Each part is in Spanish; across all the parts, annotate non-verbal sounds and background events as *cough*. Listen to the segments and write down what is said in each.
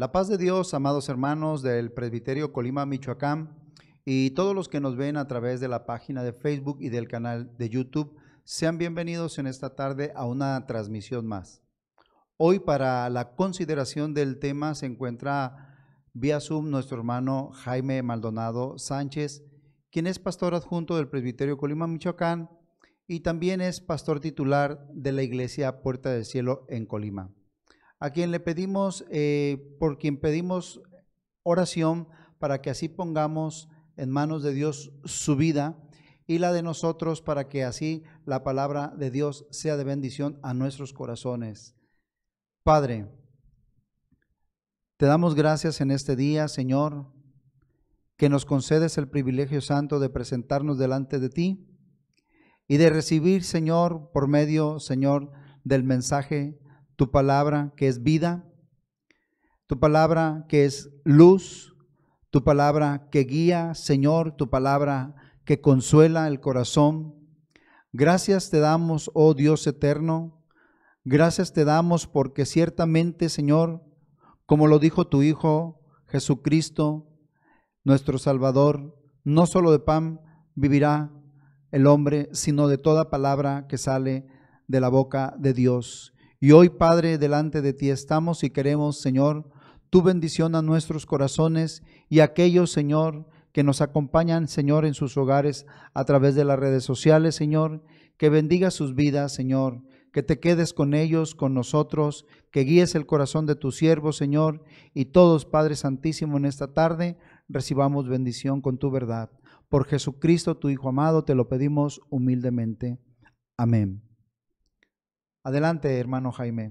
La paz de Dios, amados hermanos del Presbiterio Colima, Michoacán, y todos los que nos ven a través de la página de Facebook y del canal de YouTube, sean bienvenidos en esta tarde a una transmisión más. Hoy para la consideración del tema se encuentra vía Zoom nuestro hermano Jaime Maldonado Sánchez, quien es pastor adjunto del Presbiterio Colima, Michoacán, y también es pastor titular de la Iglesia Puerta del Cielo en Colima a quien le pedimos, eh, por quien pedimos oración para que así pongamos en manos de Dios su vida y la de nosotros para que así la palabra de Dios sea de bendición a nuestros corazones. Padre, te damos gracias en este día, Señor, que nos concedes el privilegio santo de presentarnos delante de ti y de recibir, Señor, por medio, Señor, del mensaje tu palabra que es vida, tu palabra que es luz, tu palabra que guía, Señor, tu palabra que consuela el corazón. Gracias te damos, oh Dios eterno. Gracias te damos porque ciertamente, Señor, como lo dijo tu Hijo Jesucristo, nuestro Salvador, no solo de pan vivirá el hombre, sino de toda palabra que sale de la boca de Dios. Y hoy, Padre, delante de ti estamos y queremos, Señor, tu bendición a nuestros corazones y aquellos, Señor, que nos acompañan, Señor, en sus hogares a través de las redes sociales, Señor, que bendiga sus vidas, Señor, que te quedes con ellos, con nosotros, que guíes el corazón de tu siervo, Señor, y todos, Padre Santísimo, en esta tarde recibamos bendición con tu verdad. Por Jesucristo, tu Hijo amado, te lo pedimos humildemente. Amén. Adelante, hermano Jaime.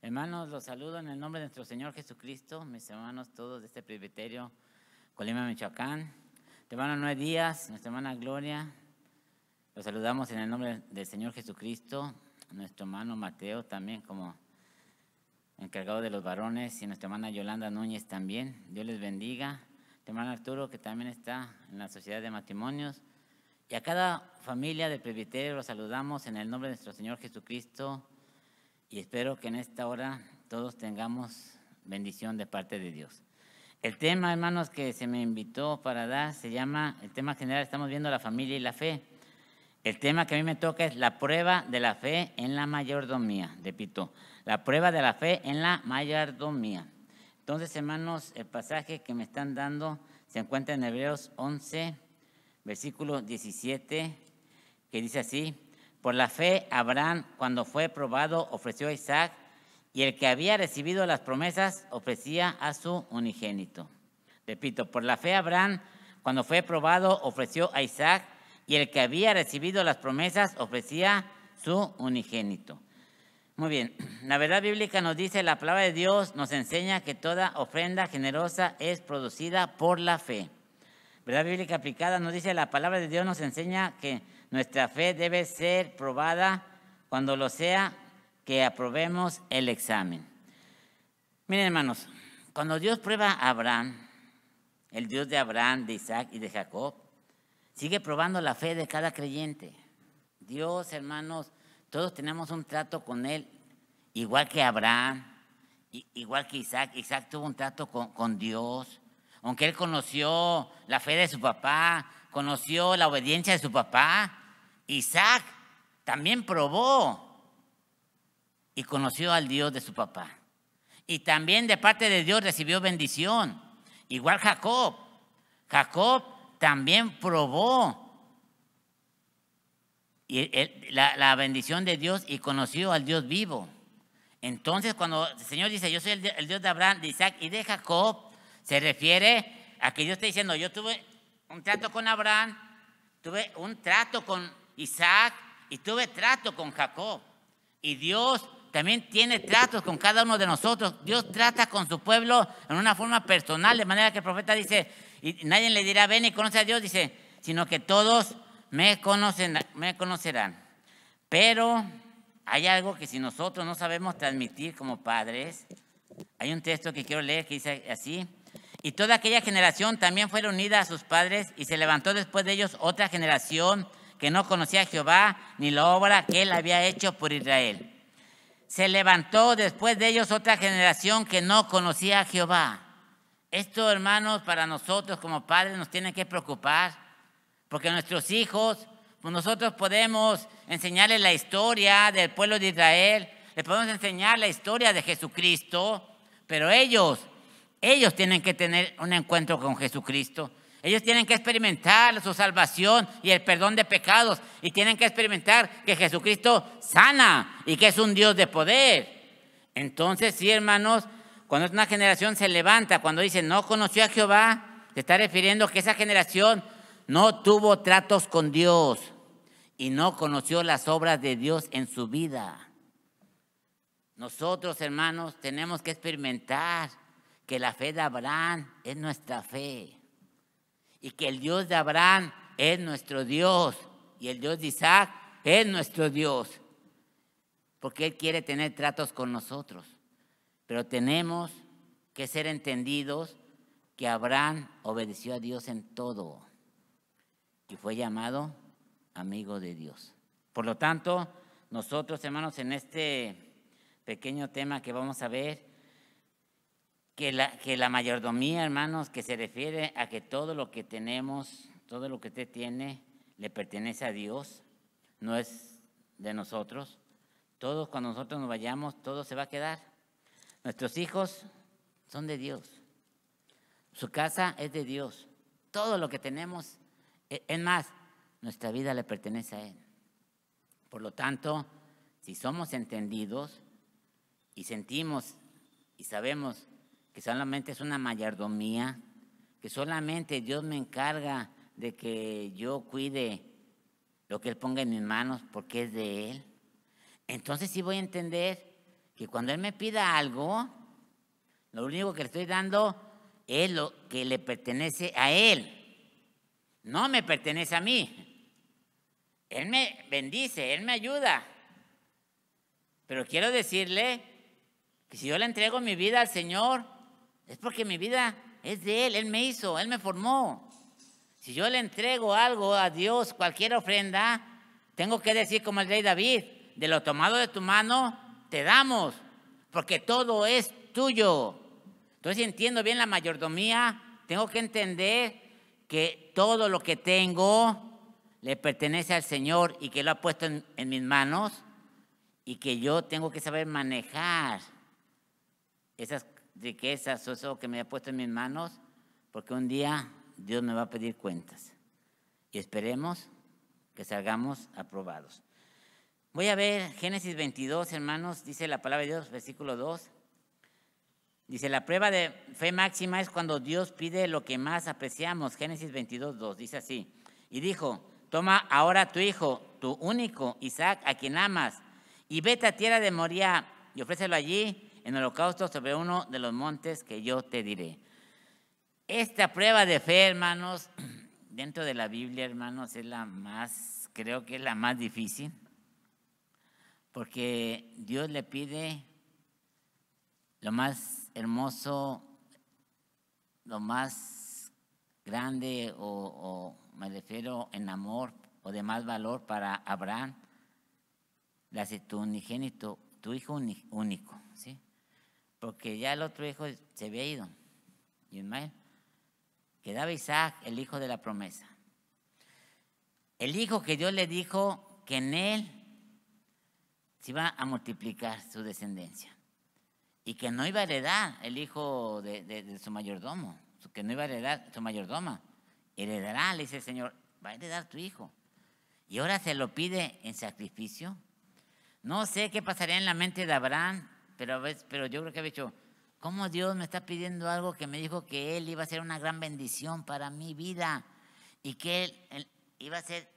Hermanos, los saludo en el nombre de nuestro Señor Jesucristo, mis hermanos todos de este presbiterio, Colima, Michoacán. Hermano Noé Díaz, nuestra hermana Gloria, los saludamos en el nombre del Señor Jesucristo, nuestro hermano Mateo también como encargado de los varones y nuestra hermana Yolanda Núñez también. Dios les bendiga. hermano Arturo que también está en la Sociedad de Matrimonios. Y a cada familia de presbiterio los saludamos en el nombre de nuestro Señor Jesucristo y espero que en esta hora todos tengamos bendición de parte de Dios. El tema, hermanos, que se me invitó para dar se llama, el tema general, estamos viendo la familia y la fe. El tema que a mí me toca es la prueba de la fe en la mayordomía, repito, la prueba de la fe en la mayordomía. Entonces, hermanos, el pasaje que me están dando se encuentra en Hebreos 11, versículo 17, que dice así, por la fe Abraham, cuando fue probado, ofreció a Isaac, y el que había recibido las promesas ofrecía a su unigénito. Repito, por la fe Abraham, cuando fue probado, ofreció a Isaac, y el que había recibido las promesas ofrecía su unigénito. Muy bien, *clears throat* la verdad bíblica nos dice, la palabra de Dios nos enseña que toda ofrenda generosa es producida por la fe. ¿Verdad bíblica aplicada? Nos dice la palabra de Dios, nos enseña que nuestra fe debe ser probada cuando lo sea, que aprobemos el examen. Miren hermanos, cuando Dios prueba a Abraham, el Dios de Abraham, de Isaac y de Jacob, sigue probando la fe de cada creyente. Dios, hermanos, todos tenemos un trato con Él, igual que Abraham, igual que Isaac. Isaac tuvo un trato con, con Dios aunque él conoció la fe de su papá, conoció la obediencia de su papá, Isaac también probó y conoció al Dios de su papá. Y también de parte de Dios recibió bendición. Igual Jacob. Jacob también probó y la, bendición de Dios y conoció al Dios vivo. Entonces cuando el Señor dice, yo soy el, el Dios de Abraham, de Isaac y de Jacob, se refiere a que Dios está diciendo, yo tuve un trato con Abraham, tuve un trato con Isaac y tuve trato con Jacob. Y Dios también tiene tratos con cada uno de nosotros. Dios trata con su pueblo en una forma personal, de manera que el profeta dice, y nadie le dirá, ven y conoce a Dios, dice, sino que todos me, conocen, me conocerán. Pero hay algo que si nosotros no sabemos transmitir como padres, hay un texto que quiero leer que dice así, y toda aquella generación también fue unida a sus padres y se levantó después de ellos otra generación que no conocía a Jehová ni la obra que él había hecho por Israel. Se levantó después de ellos otra generación que no conocía a Jehová. Esto, hermanos, para nosotros como padres nos tiene que preocupar, porque nuestros hijos, pues nosotros podemos enseñarles la historia del pueblo de Israel, les podemos enseñar la historia de Jesucristo, pero ellos ellos tienen que tener un encuentro con Jesucristo. Ellos tienen que experimentar su salvación y el perdón de pecados. Y tienen que experimentar que Jesucristo sana y que es un Dios de poder. Entonces, sí, hermanos, cuando una generación se levanta, cuando dice no conoció a Jehová, se está refiriendo que esa generación no tuvo tratos con Dios y no conoció las obras de Dios en su vida. Nosotros, hermanos, tenemos que experimentar que la fe de Abraham es nuestra fe y que el Dios de Abraham es nuestro Dios y el Dios de Isaac es nuestro Dios, porque Él quiere tener tratos con nosotros, pero tenemos que ser entendidos que Abraham obedeció a Dios en todo y fue llamado amigo de Dios. Por lo tanto, nosotros hermanos en este pequeño tema que vamos a ver, que la, que la mayordomía, hermanos, que se refiere a que todo lo que tenemos, todo lo que usted tiene, le pertenece a Dios, no es de nosotros. Todos, cuando nosotros nos vayamos, todo se va a quedar. Nuestros hijos son de Dios. Su casa es de Dios. Todo lo que tenemos, e, es más, nuestra vida le pertenece a Él. Por lo tanto, si somos entendidos y sentimos y sabemos que solamente es una mayordomía, que solamente Dios me encarga de que yo cuide lo que Él ponga en mis manos porque es de Él. Entonces sí voy a entender que cuando Él me pida algo, lo único que le estoy dando es lo que le pertenece a Él. No me pertenece a mí. Él me bendice, Él me ayuda. Pero quiero decirle que si yo le entrego mi vida al Señor, es porque mi vida es de Él, Él me hizo, Él me formó. Si yo le entrego algo a Dios, cualquier ofrenda, tengo que decir como el rey David, de lo tomado de tu mano, te damos, porque todo es tuyo. Entonces entiendo bien la mayordomía, tengo que entender que todo lo que tengo le pertenece al Señor y que lo ha puesto en, mis manos y que yo tengo que saber manejar esas riquezas o eso que me ha puesto en mis manos, porque un día Dios me va a pedir cuentas. Y esperemos que salgamos aprobados. Voy a ver Génesis 22, hermanos, dice la palabra de Dios, versículo 2. Dice, la prueba de fe máxima es cuando Dios pide lo que más apreciamos. Génesis 22, 2, dice así. Y dijo, toma ahora tu hijo, tu único, Isaac, a quien amas, y vete a tierra de moría y ofrécelo allí en holocausto sobre uno de los montes que yo te diré. Esta prueba de fe, hermanos, *clears throat* dentro de la Biblia, hermanos, es la más, creo que es la más difícil, porque Dios le pide lo más hermoso, lo más grande, o, me refiero en amor, o de más valor para Abraham, la tu unigénito, tu hijo único, ¿sí? porque ya el otro hijo se había ido, Ismael. Quedaba Isaac, el hijo de la promesa. El hijo que Dios le dijo que en él se iba a multiplicar su descendencia y que no iba a heredar el hijo de, de su mayordomo, que no iba a heredar su mayordoma. Heredará, le dice el Señor, va a heredar tu hijo. Y ahora se lo pide en sacrificio. No sé qué pasaría en la mente de Abraham pero, yo creo que había dicho, ¿cómo Dios me está pidiendo algo que me dijo que Él iba a ser una gran bendición para mi vida? Y que Él, él iba a ser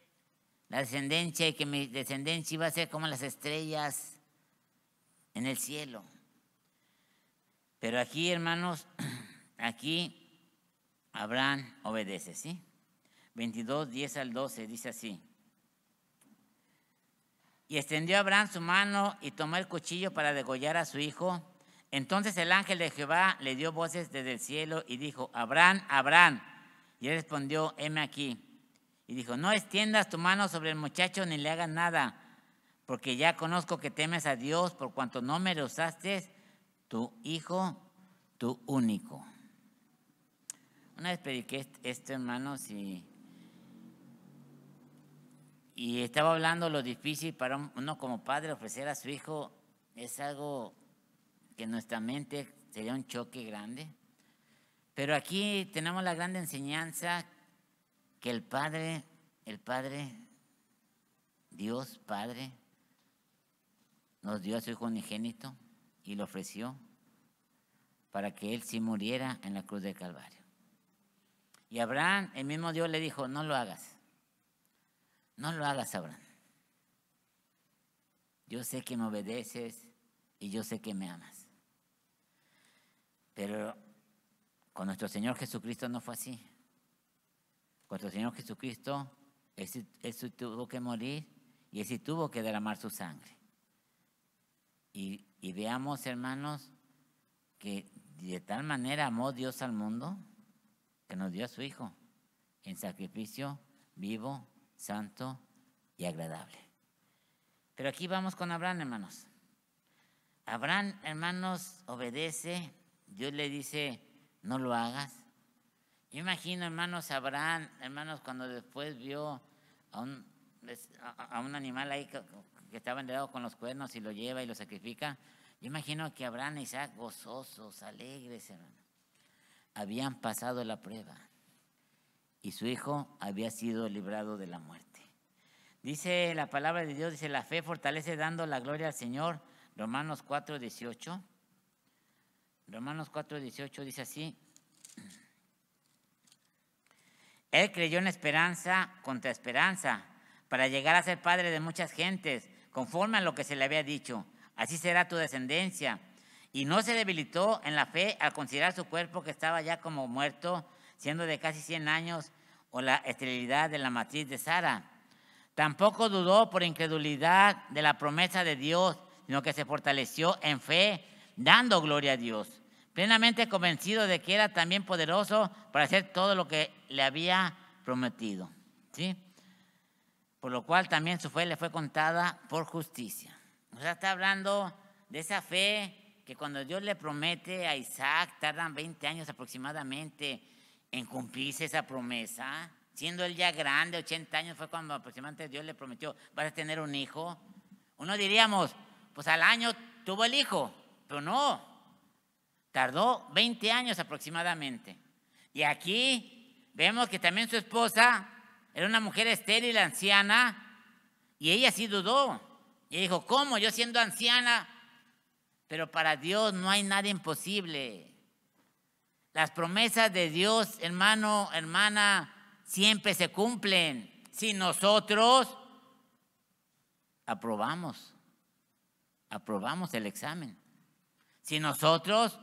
la descendencia y que mi descendencia iba a ser como las estrellas en el cielo. Pero aquí, hermanos, *clears throat* aquí Abraham obedece, ¿sí? 22, 10 al 12 dice así. Y extendió Abraham su mano y tomó el cuchillo para degollar a su hijo. Entonces el ángel de Jehová le dio voces desde el cielo y dijo, Abraham, Abraham. Y él respondió, heme aquí. Y dijo, no extiendas tu mano sobre el muchacho ni le hagas nada, porque ya conozco que temes a Dios por cuanto no me rehusaste tu hijo, tu único. Una vez prediqué esto, hermanos, si y estaba hablando lo difícil para uno como padre ofrecer a su hijo es algo que en nuestra mente sería un choque grande. Pero aquí tenemos la grande enseñanza que el Padre, el Padre, Dios Padre, nos dio a su Hijo unigénito y lo ofreció para que Él sí muriera en la cruz del Calvario. Y Abraham, el mismo Dios le dijo, no lo hagas. No lo hagas, Abraham. Yo sé que me obedeces y yo sé que me amas. Pero con nuestro Señor Jesucristo no fue así. Con nuestro Señor Jesucristo, Él, tuvo que morir y Él tuvo que derramar su sangre. Y, y veamos, hermanos, que de tal manera amó Dios al mundo que nos dio a su Hijo en sacrificio vivo santo y agradable. Pero aquí vamos con Abraham, hermanos. Abraham, hermanos, obedece. Dios le dice, no lo hagas. Yo imagino, hermanos, Abraham, hermanos, cuando después vio a un, a un animal ahí que, estaba enredado con los cuernos y lo lleva y lo sacrifica. Yo imagino que Abraham y Isaac gozosos, alegres, hermanos, Habían pasado la prueba y su hijo había sido librado de la muerte. Dice la palabra de Dios, dice la fe fortalece dando la gloria al Señor, Romanos 4, 18. Romanos 4, 18 dice así. *clears throat* Él creyó en esperanza contra esperanza para llegar a ser padre de muchas gentes, conforme a lo que se le había dicho. Así será tu descendencia. Y no se debilitó en la fe al considerar su cuerpo que estaba ya como muerto siendo de casi 100 años, o la esterilidad de la matriz de Sara. Tampoco dudó por incredulidad de la promesa de Dios, sino que se fortaleció en fe, dando gloria a Dios, plenamente convencido de que era también poderoso para hacer todo lo que le había prometido. ¿sí? Por lo cual también su fe le fue contada por justicia. O sea, está hablando de esa fe que cuando Dios le promete a Isaac, tardan 20 años aproximadamente en cumplirse esa promesa, siendo él ya grande, 80 años fue cuando aproximadamente Dios le prometió, vas a tener un hijo. Uno diríamos, pues al año tuvo el hijo, pero no, tardó 20 años aproximadamente. Y aquí vemos que también su esposa era una mujer estéril, anciana, y ella sí dudó. Y dijo, ¿cómo? Yo siendo anciana, pero para Dios no hay nada imposible. Las promesas de Dios, hermano, hermana, siempre se cumplen si nosotros aprobamos, aprobamos el examen. Si nosotros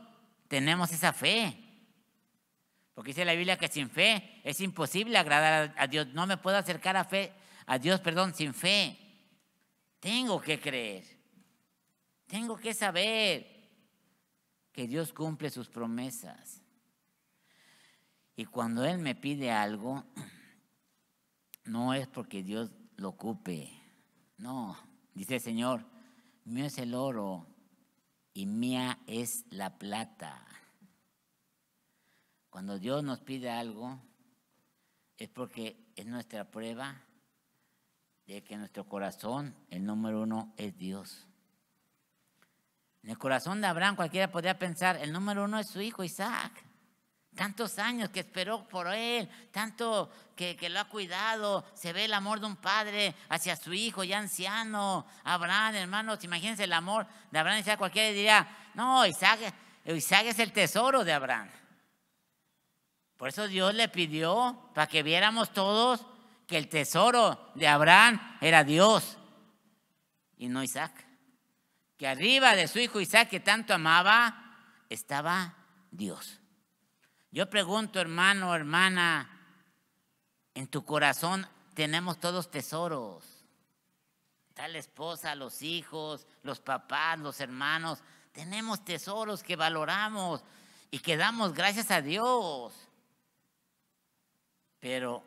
tenemos esa fe. Porque dice la Biblia que sin fe es imposible agradar a Dios. No me puedo acercar a fe, a Dios, perdón, sin fe. Tengo que creer. Tengo que saber que Dios cumple sus promesas. Y cuando Él me pide algo, no es porque Dios lo ocupe. No, dice el Señor, mío es el oro y mía es la plata. Cuando Dios nos pide algo, es porque es nuestra prueba de que nuestro corazón, el número uno, es Dios. En el corazón de Abraham cualquiera podría pensar, el número uno es su hijo Isaac tantos años que esperó por él, tanto que, lo ha cuidado, se ve el amor de un padre hacia su hijo ya anciano, Abraham, hermanos, imagínense el amor de Abraham, Isaac, cualquiera diría, no, Isaac, Isaac es el tesoro de Abraham. Por eso Dios le pidió, para que viéramos todos, que el tesoro de Abraham era Dios y no Isaac. Que arriba de su hijo Isaac, que tanto amaba, estaba Dios. Yo pregunto, hermano, hermana, en tu corazón tenemos todos tesoros. tal esposa, los hijos, los papás, los hermanos. Tenemos tesoros que valoramos y que damos gracias a Dios. Pero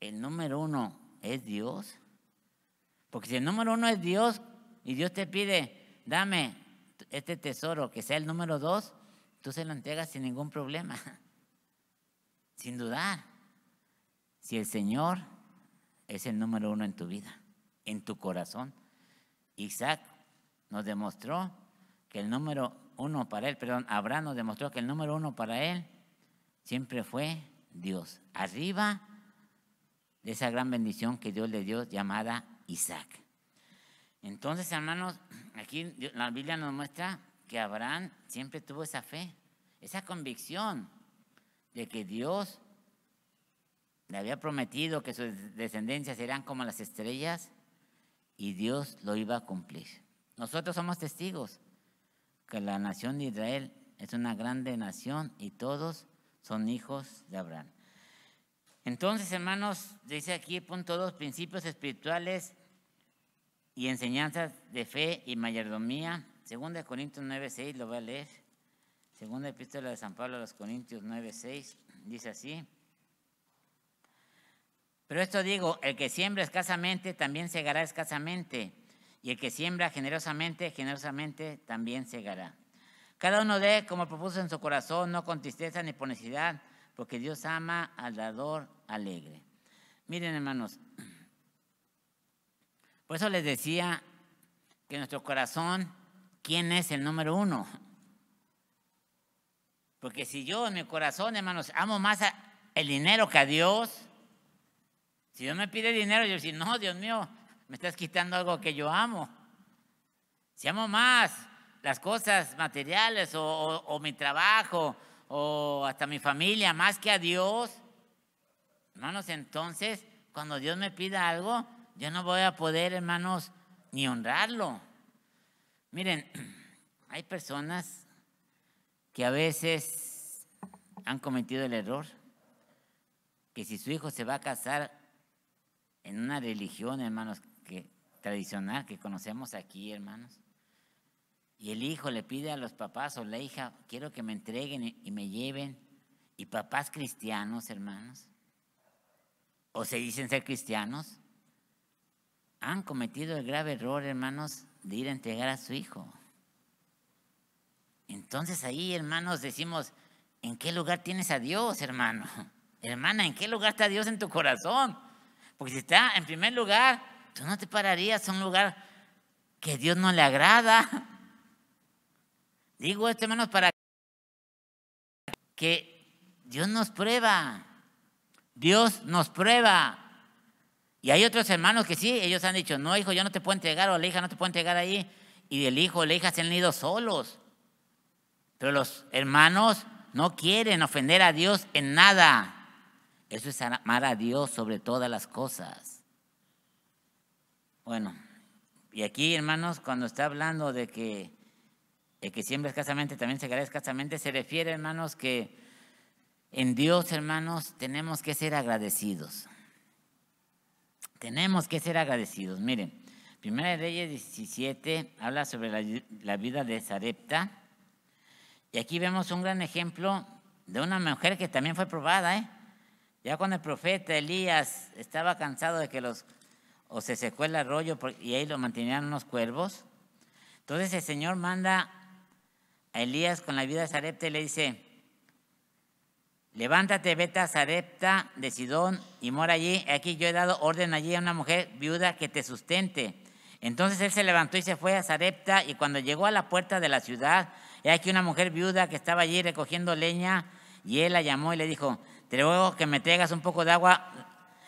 el número uno es Dios. Porque si el número uno es Dios y Dios te pide, dame este tesoro que sea el número dos, tú se lo entregas sin ningún problema. *laughs* sin dudar si el Señor es el número uno en tu vida, en tu corazón. Isaac nos demostró que el número uno para él, perdón, Abraham nos demostró que el número uno para él siempre fue Dios. Arriba de esa gran bendición que Dios le dio llamada Isaac. Entonces, hermanos, aquí la Biblia nos muestra que Abraham siempre tuvo esa fe, esa convicción de que Dios le había prometido que sus descendencias serán como las estrellas y Dios lo iba a cumplir. Nosotros somos testigos que la nación de Israel es una grande nación y todos son hijos de Abraham. Entonces, hermanos, dice aquí punto dos, principios espirituales y enseñanzas de fe y mayordomía. Segunda de Corintios 9.6, lo voy a leer. Segunda epístola de San Pablo a los Corintios 9:6 dice así. Pero esto digo, el que siembra escasamente también segará escasamente, y el que siembra generosamente, generosamente también segará. Cada uno dé como propuso en su corazón, no con tristeza ni por necesidad, porque Dios ama al dador alegre. Miren hermanos, por eso les decía que nuestro corazón, ¿quién es el número uno? Porque si yo en mi corazón, hermanos, amo más el dinero que a Dios, si Dios me pide dinero, yo digo, no, Dios mío, me estás quitando algo que yo amo. Si amo más las cosas materiales o, o, o mi trabajo o hasta mi familia más que a Dios, hermanos, entonces cuando Dios me pida algo, yo no voy a poder, hermanos, ni honrarlo. Miren, *clears throat* hay personas que a veces han cometido el error que si su hijo se va a casar en una religión, hermanos, que tradicional que conocemos aquí, hermanos, y el hijo le pide a los papás o la hija, quiero que me entreguen y me lleven, y papás cristianos, hermanos, o se dicen ser cristianos, han cometido el grave error, hermanos, de ir a entregar a su hijo. Entonces ahí, hermanos, decimos, ¿en qué lugar tienes a Dios, hermano? *laughs* Hermana, ¿en qué lugar está Dios en tu corazón? Porque si está en primer lugar, tú no te pararías a un lugar que Dios no le agrada. *laughs* Digo esto, hermanos, para que Dios nos prueba. Dios nos prueba. Y hay otros hermanos que sí, ellos han dicho, no, hijo, yo no te puedo entregar, o la hija no te puedo entregar ahí. Y el hijo o la hija se han ido solos. Pero los hermanos no quieren ofender a Dios en nada. Eso es amar a Dios sobre todas las cosas. Bueno, y aquí, hermanos, cuando está hablando de que el que siembra escasamente también se escasamente, se refiere, hermanos, que en Dios, hermanos, tenemos que ser agradecidos. Tenemos que ser agradecidos. Miren, Primera de Reyes 17 habla sobre la, la vida de Zarepta y aquí vemos un gran ejemplo de una mujer que también fue probada. ¿eh? Ya cuando el profeta Elías estaba cansado de que los, o se secó el arroyo y ahí lo mantenían unos cuervos, entonces el Señor manda a Elías con la vida de Zarepta y le dice, levántate, vete a Zarepta de Sidón y mora allí. Aquí yo he dado orden allí a una mujer viuda que te sustente. Entonces él se levantó y se fue a Zarepta y cuando llegó a la puerta de la ciudad, he aquí una mujer viuda que estaba allí recogiendo leña y él la llamó y le dijo, te ruego que me traigas un poco de agua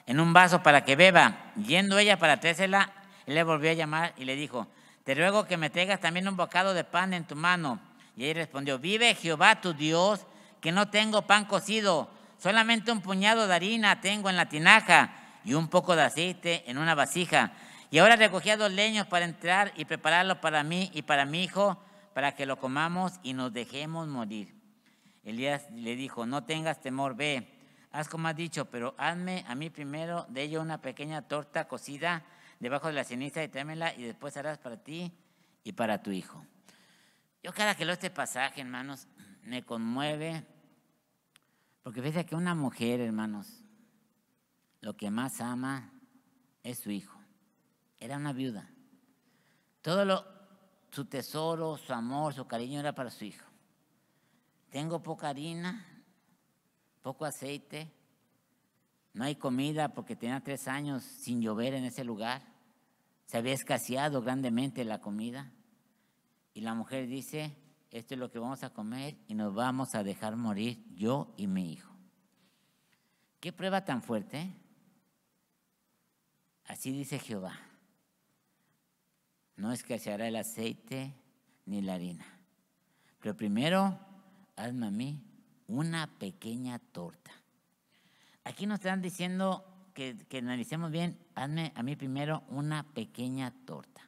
en un vaso para que beba. Yendo ella para Trésela, él le volvió a llamar y le dijo, te ruego que me traigas también un bocado de pan en tu mano. Y ella respondió, vive Jehová tu Dios, que no tengo pan cocido, solamente un puñado de harina tengo en la tinaja y un poco de aceite en una vasija. Y ahora recogía dos leños para entrar y prepararlo para mí y para mi hijo, para que lo comamos y nos dejemos morir. Elías le dijo, no tengas temor, ve, haz como has dicho, pero hazme a mí primero de ello una pequeña torta cocida debajo de la ceniza y tráemela y después harás para ti y para tu hijo. Yo cada que leo este pasaje, hermanos, me conmueve, porque fíjate que una mujer, hermanos, lo que más ama es su hijo. Era una viuda. Todo su tesoro, su amor, su cariño era para su hijo. Tengo poca harina, poco aceite, no hay comida porque tenía tres años sin llover en ese lugar. Se había escaseado grandemente la comida. Y la mujer dice, esto es lo que vamos a comer y nos vamos a dejar morir yo y mi hijo. Qué prueba tan fuerte. ¿eh? Así dice Jehová no escaseará el aceite ni la harina. Pero primero, hazme a mí una pequeña torta. Aquí nos están diciendo que, analicemos bien, hazme a mí primero una pequeña torta.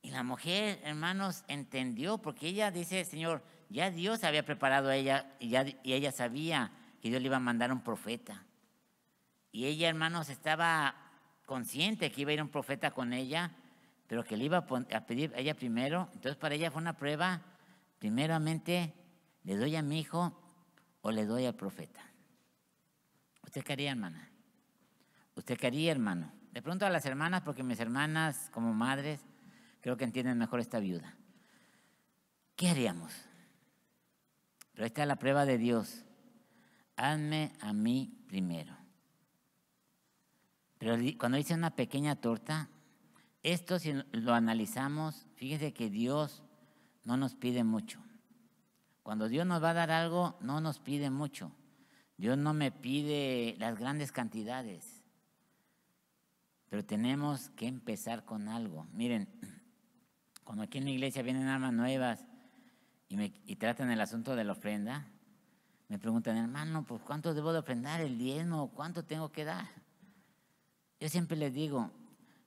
Y la mujer, hermanos, entendió, porque ella dice, Señor, ya Dios había preparado a ella y, y ella sabía que Dios le iba a mandar un profeta. Y ella, hermanos, estaba consciente que iba a ir un profeta con ella pero que le iba a pedir ella primero. Entonces para ella fue una prueba, primeramente, ¿le doy a mi hijo o le doy al profeta? ¿Usted qué haría, hermana? ¿Usted qué haría, hermano? De pronto a las hermanas, porque mis hermanas como madres creo que entienden mejor esta viuda. ¿Qué haríamos? Pero esta es la prueba de Dios. Hazme a mí primero. Pero cuando hice una pequeña torta, esto si lo analizamos, fíjese que Dios no nos pide mucho. Cuando Dios nos va a dar algo, no nos pide mucho. Dios no me pide las grandes cantidades. Pero tenemos que empezar con algo. Miren, cuando aquí en la iglesia vienen armas nuevas y, me, tratan el asunto de la ofrenda, me preguntan, hermano, pues ¿cuánto debo de ofrendar? ¿El diezmo? ¿Cuánto tengo que dar? Yo siempre les digo,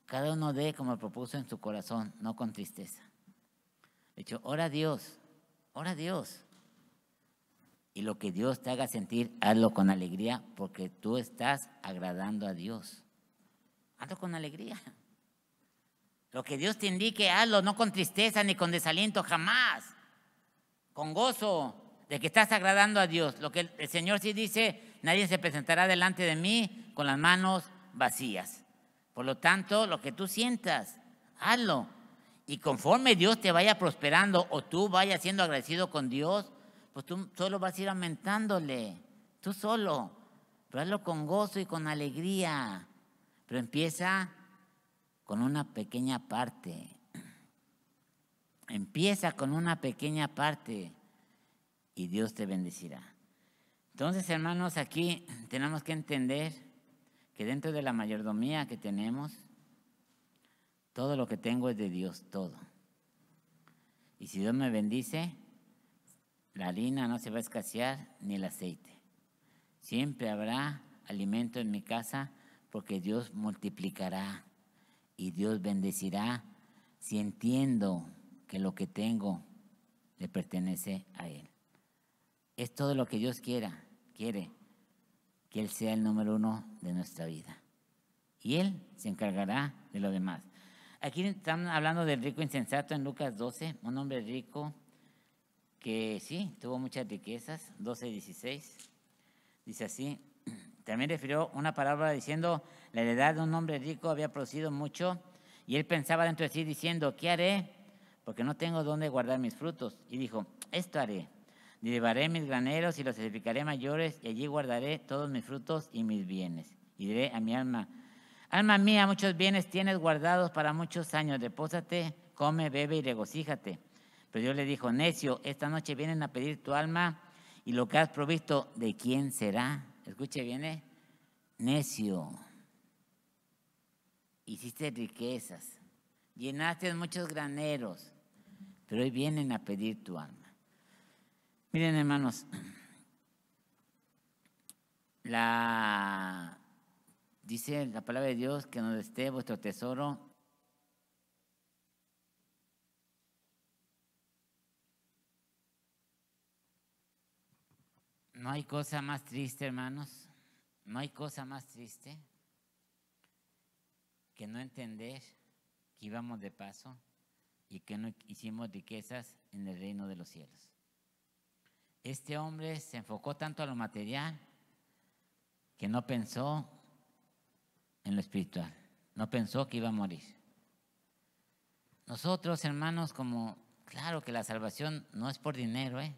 cada uno dé como propuso en su corazón, no con tristeza. De hecho, ora a Dios, ora a Dios. Y lo que Dios te haga sentir, hazlo con alegría, porque tú estás agradando a Dios. Hazlo con alegría. Lo que Dios te indique, hazlo, no con tristeza ni con desaliento, jamás. Con gozo de que estás agradando a Dios. Lo que el Señor sí dice, nadie se presentará delante de mí con las manos vacías. Por lo tanto, lo que tú sientas, hazlo. Y conforme Dios te vaya prosperando o tú vayas siendo agradecido con Dios, pues tú solo vas a ir aumentándole, tú solo. Pero hazlo con gozo y con alegría. Pero empieza con una pequeña parte. Empieza con una pequeña parte y Dios te bendecirá. Entonces, hermanos, aquí tenemos que entender que dentro de la mayordomía que tenemos, todo lo que tengo es de Dios, todo. Y si Dios me bendice, la harina no se va a escasear ni el aceite. Siempre habrá alimento en mi casa porque Dios multiplicará y Dios bendecirá si entiendo que lo que tengo le pertenece a Él. Es todo lo que Dios quiera, quiere que Él sea el número uno de nuestra vida. Y Él se encargará de lo demás. Aquí están hablando del rico insensato en Lucas 12, un hombre rico que sí, tuvo muchas riquezas, 12 y 16. Dice así, también refirió una palabra diciendo, la heredad de un hombre rico había producido mucho y él pensaba dentro de sí diciendo, ¿qué haré? Porque no tengo dónde guardar mis frutos. Y dijo, esto haré Llevaré mis graneros y los edificaré mayores, y allí guardaré todos mis frutos y mis bienes. Y diré a mi alma, alma mía, muchos bienes tienes guardados para muchos años, repósate, come, bebe y regocíjate. Pero Dios le dijo, necio, esta noche vienen a pedir tu alma y lo que has provisto, ¿de quién será? Escuche bien, ¿eh? necio. Hiciste riquezas, llenaste muchos graneros, pero hoy vienen a pedir tu alma. Miren, hermanos, la, dice la palabra de Dios que nos esté vuestro tesoro, no hay cosa más triste, hermanos, no hay cosa más triste que no entender que íbamos de paso y que no hicimos riquezas en el reino de los cielos este hombre se enfocó tanto a lo material que no pensó en lo espiritual, no pensó que iba a morir. Nosotros, hermanos, como, claro que la salvación no es por dinero, ¿eh?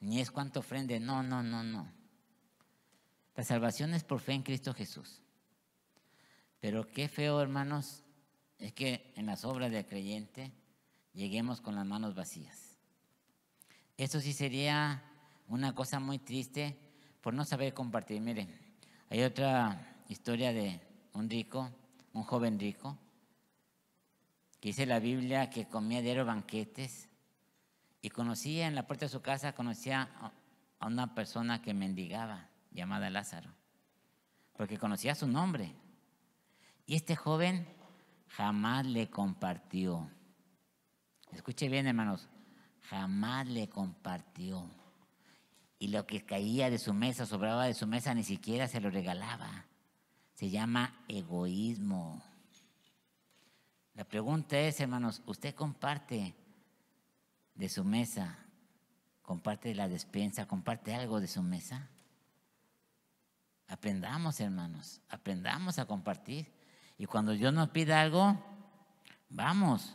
ni es cuánto ofrende, no, no, no, no. La salvación es por fe en Cristo Jesús. Pero qué feo, hermanos, es que en las obras del creyente lleguemos con las manos vacías. Eso sí sería una cosa muy triste por no saber compartir. Miren, hay otra historia de un rico, un joven rico, que dice la Biblia que comía diario banquetes y conocía en la puerta de su casa, conocía a una persona que mendigaba, llamada Lázaro, porque conocía su nombre. Y este joven jamás le compartió. Escuche bien, hermanos, jamás le compartió. Y lo que caía de su mesa, sobraba de su mesa, ni siquiera se lo regalaba. Se llama egoísmo. La pregunta es, hermanos, ¿usted comparte de su mesa? ¿Comparte de la despensa? ¿Comparte algo de su mesa? Aprendamos, hermanos, aprendamos a compartir. Y cuando Dios nos pida algo, vamos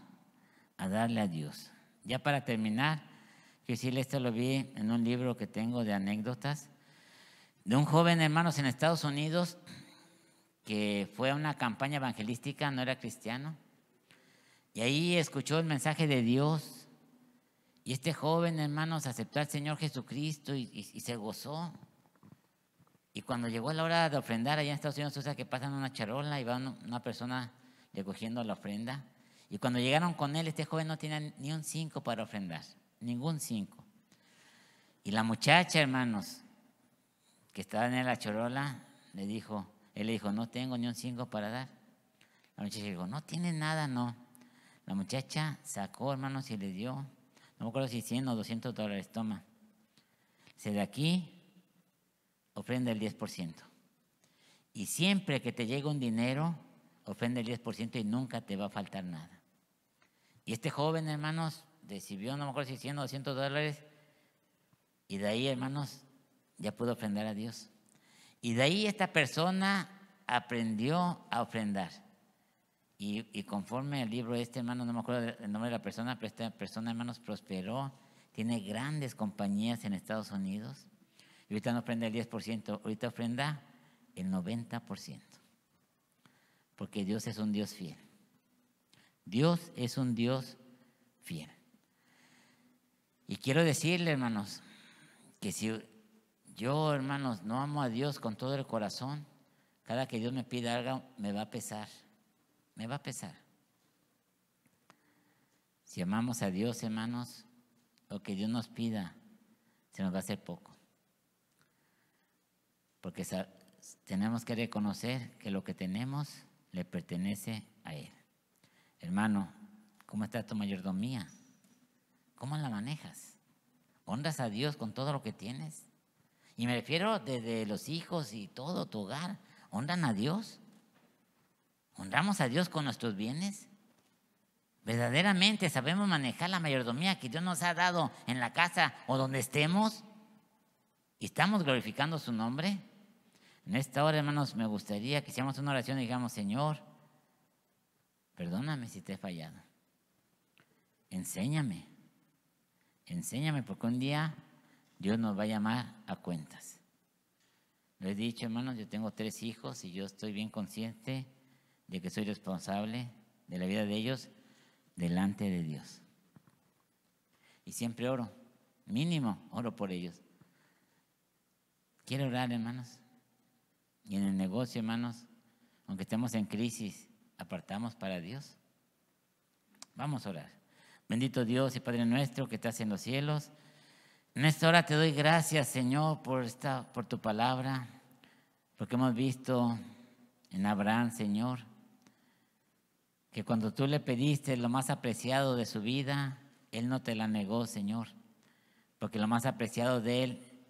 a darle a Dios. Ya para terminar, decirle esto lo vi en un libro que tengo de anécdotas, de un joven hermanos en Estados Unidos que fue a una campaña evangelística, no era cristiano, y ahí escuchó el mensaje de Dios. Y este joven, hermanos, aceptó al Señor Jesucristo y, se gozó. Y cuando llegó la hora de ofrendar allá en Estados Unidos, o sea que pasan una charola y va una persona recogiendo la ofrenda. Y cuando llegaron con él, este joven no tenía ni un cinco para ofrendar, ningún cinco. Y la muchacha, hermanos, que estaba en la chorola, le dijo, él le dijo, no tengo ni un cinco para dar. La muchacha dijo, no tiene nada, no. La muchacha sacó, hermanos, y le dio, no me acuerdo si 100 o 200 dólares, toma. Se de aquí, ofrenda el 10%. Y siempre que te llegue un dinero, ofrenda el 10% y nunca te va a faltar nada. Y este joven, hermanos, recibió, no me acuerdo si 100 o 200 dólares, y de ahí, hermanos, ya pudo ofrendar a Dios. Y de ahí esta persona aprendió a ofrendar. Y, conforme el libro este, hermanos, no me acuerdo el nombre de la persona, pero esta persona, hermanos, prosperó, tiene grandes compañías en Estados Unidos. Y ahorita no ofrenda el 10%, ahorita ofrenda el 90%. Porque Dios es un Dios fiel. Dios es un Dios fiel. Y quiero decirle, hermanos, que si yo, hermanos, no amo a Dios con todo el corazón, cada que Dios me pida algo, me va a pesar. Me va a pesar. Si amamos a Dios, hermanos, lo que Dios nos pida, se nos va a hacer poco. Porque tenemos que reconocer que lo que tenemos le pertenece a Él hermano, ¿cómo está tu mayordomía? ¿Cómo la manejas? ¿Honras a Dios con todo lo que tienes? Y me refiero desde los hijos y todo tu hogar. ¿Honran a Dios? ¿Honramos a Dios con nuestros bienes? ¿Verdaderamente sabemos manejar la mayordomía que Dios nos ha dado en la casa o donde estemos? ¿Y estamos glorificando su nombre? En esta hora, hermanos, me gustaría que hiciéramos una oración y digamos, Señor, Perdóname si te he fallado. Enséñame. Enséñame porque un día Dios nos va a llamar a cuentas. Lo he dicho, hermanos, yo tengo tres hijos y yo estoy bien consciente de que soy responsable de la vida de ellos delante de Dios. Y siempre oro, mínimo oro por ellos. Quiero orar, hermanos. Y en el negocio, hermanos, aunque estemos en crisis, apartamos para Dios? Vamos a orar. Bendito Dios y Padre nuestro que estás en los cielos. En esta hora te doy gracias, Señor, por, esta, por tu palabra, porque hemos visto en Abraham, Señor, que cuando tú le pediste lo más apreciado de su vida, él no te la negó, Señor, porque lo más apreciado de él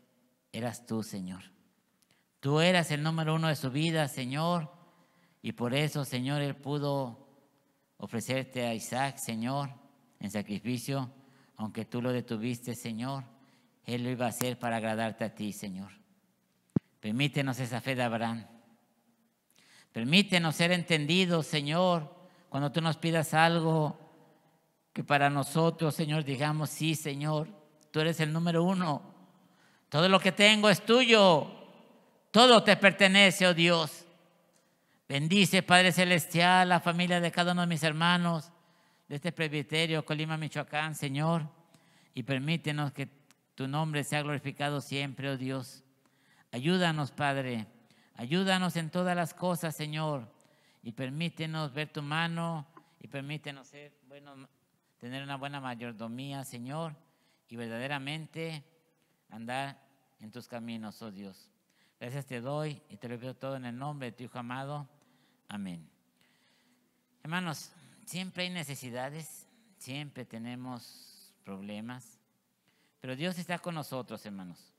eras tú, Señor. Tú eras el número uno de su vida, Señor. Y por eso, Señor, Él pudo ofrecerte a Isaac, Señor, en sacrificio, aunque tú lo detuviste, Señor, Él lo iba a hacer para agradarte a ti, Señor. Permítenos esa fe de Abraham. Permítenos ser entendidos, Señor, cuando tú nos pidas algo que para nosotros, Señor, digamos, sí, Señor, tú eres el número uno. Todo lo que tengo es tuyo. Todo te pertenece, oh Dios. Bendice, Padre Celestial, la familia de cada uno de mis hermanos de este presbiterio, Colima, Michoacán, Señor, y permítenos que tu nombre sea glorificado siempre, oh Dios. Ayúdanos, Padre, ayúdanos en todas las cosas, Señor, y permítenos ver tu mano y permítenos ser, tener una buena mayordomía, Señor, y verdaderamente andar en tus caminos, oh Dios. Gracias te doy y te lo pido todo en el nombre de tu Hijo amado. Amén. Hermanos, siempre hay necesidades, siempre tenemos problemas, pero Dios está con nosotros, hermanos.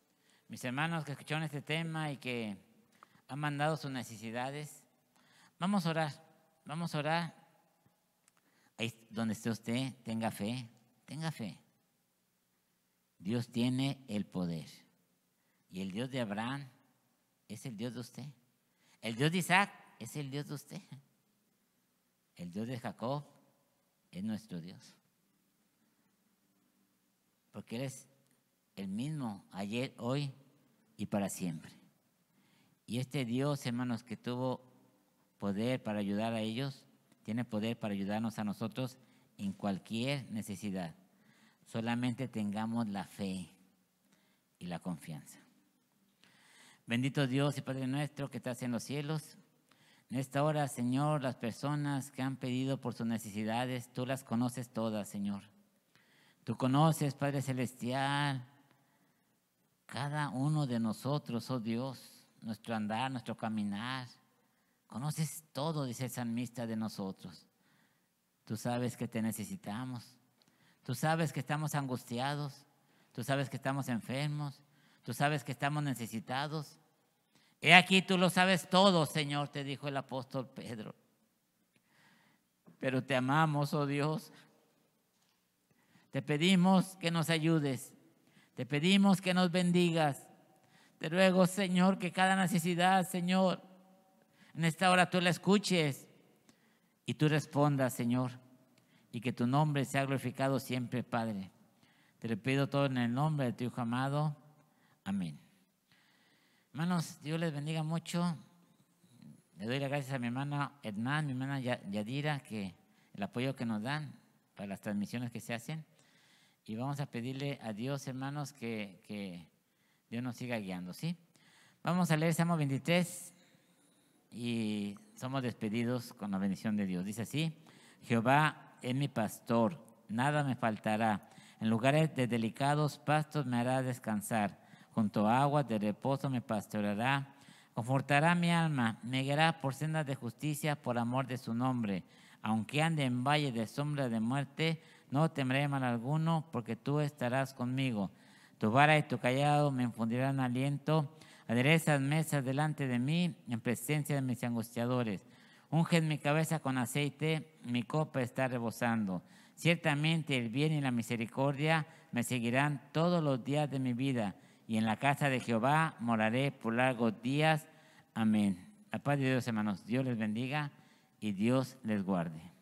Mis hermanos que escucharon este tema y que han mandado sus necesidades, vamos a orar, vamos a orar. Ahí donde esté usted, tenga fe, tenga fe. Dios tiene el poder. Y el Dios de Abraham, es el Dios de usted. El Dios de Isaac es el Dios de usted. El Dios de Jacob es nuestro Dios. Porque Él es el mismo ayer, hoy y para siempre. Y este Dios, hermanos, que tuvo poder para ayudar a ellos, tiene poder para ayudarnos a nosotros en cualquier necesidad. Solamente tengamos la fe y la confianza. Bendito Dios y Padre nuestro que estás en los cielos. En esta hora, Señor, las personas que han pedido por sus necesidades, tú las conoces todas, Señor. Tú conoces, Padre Celestial, cada uno de nosotros, oh Dios, nuestro andar, nuestro caminar. Conoces todo, dice el salmista, de nosotros. Tú sabes que te necesitamos. Tú sabes que estamos angustiados. Tú sabes que estamos enfermos. Tú sabes que estamos necesitados. He aquí, tú lo sabes todo, Señor, te dijo el apóstol Pedro. Pero te amamos, oh Dios. Te pedimos que nos ayudes. Te pedimos que nos bendigas. Te ruego, Señor, que cada necesidad, Señor, en esta hora tú la escuches y tú respondas, Señor, y que tu nombre sea glorificado siempre, Padre. Te lo pido todo en el nombre de tu Hijo amado. Amén. Hermanos, Dios les bendiga mucho. Le doy las gracias a mi hermana Edna, mi hermana Yadira, que el apoyo que nos dan para las transmisiones que se hacen. Y vamos a pedirle a Dios, hermanos, que, Dios nos siga guiando, Vamos a leer Salmo 23 y somos despedidos con la bendición de Dios. Dice así, Jehová es mi pastor, nada me faltará. En lugares de delicados pastos me hará descansar junto a aguas de reposo me pastoreará, confortará mi alma, me guiará por sendas de justicia por amor de su nombre. Aunque ande en valle de sombra de muerte, no temeré mal alguno, porque tú estarás conmigo. Tu vara y tu callado me infundirán aliento. Aderezas mesas delante de mí, en presencia de mis angustiadores. Unges mi cabeza con aceite, mi copa está rebosando. Ciertamente el bien y la misericordia me seguirán todos los días de mi vida y en la casa de Jehová moraré por largos días. Amén. La paz de Dios, hermanos. Dios les bendiga y Dios les guarde.